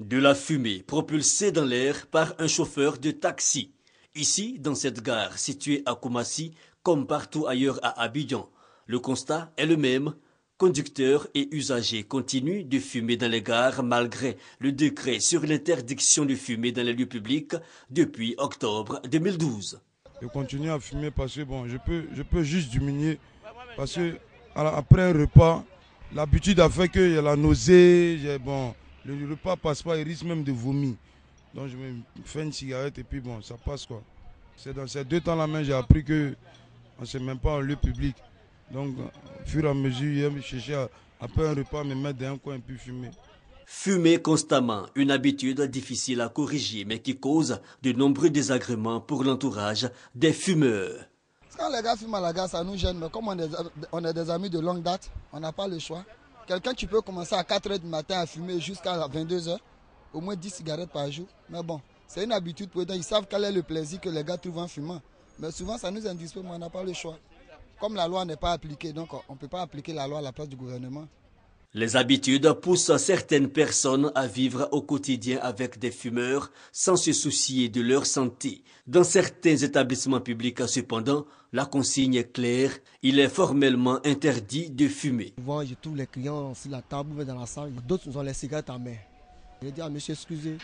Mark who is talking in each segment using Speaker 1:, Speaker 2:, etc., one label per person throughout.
Speaker 1: De la fumée propulsée dans l'air par un chauffeur de taxi. Ici, dans cette gare située à Koumassi, comme partout ailleurs à Abidjan, le constat est le même. Conducteurs et usagers continuent de fumer dans les gares malgré le décret sur l'interdiction de fumer dans les lieux publics depuis
Speaker 2: octobre 2012. Je continue à fumer parce que bon, je peux, je peux juste diminuer parce que après un repas, l'habitude a fait que j'ai la nausée, j'ai bon, le repas passe pas, il risque même de vomir. Donc je me fais une cigarette et puis bon, ça passe quoi. C'est dans ces deux temps-là même, j'ai appris que on ne sait même pas en lieu public. Donc, au fur et à mesure, je cherchais après un repas, me mettre dans un coin et puis fumer.
Speaker 1: Fumer constamment, une habitude difficile à corriger, mais qui cause de nombreux désagréments pour l'entourage des fumeurs.
Speaker 3: Quand les gars fument à la gare, ça nous gêne, mais comme on est des amis de longue date, on n'a pas le choix. Quelqu'un, tu peux commencer à 4 h du matin à fumer jusqu'à 22 h au moins 10 cigarettes par jour. Mais bon, c'est une habitude pour eux. Ils savent quel est le plaisir que les gars trouvent en fumant. Mais souvent, ça nous indispose, mais on n'a pas le choix. Comme la loi n'est pas appliquée, donc on ne peut pas appliquer la loi à la place du gouvernement.
Speaker 1: Les habitudes poussent certaines personnes à vivre au quotidien avec des fumeurs sans se soucier de leur santé. Dans certains établissements publics, cependant, la consigne est claire, il est formellement interdit de fumer.
Speaker 4: Souvent, je tous les clients sur la table, dans la salle, d'autres ont les cigarettes à main. Je dis à ah, monsieur, excusez,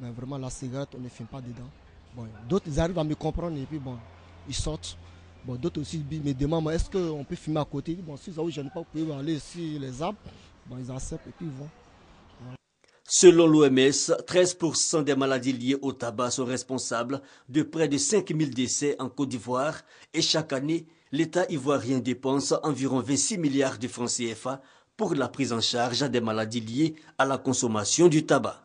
Speaker 4: mais vraiment la cigarette, on ne fume pas dedans. d'autres, arrivent à me comprendre et puis bon, ils sortent. Bon, d'autres aussi me demandent, est-ce qu'on peut fumer à côté Bon, si ça vous gêne pas, vous aller sur les arbres.
Speaker 1: Selon l'OMS, 13% des maladies liées au tabac sont responsables de près de 5000 décès en Côte d'Ivoire et chaque année, l'État ivoirien dépense environ 26 milliards de francs CFA pour la prise en charge des maladies liées à la consommation du tabac.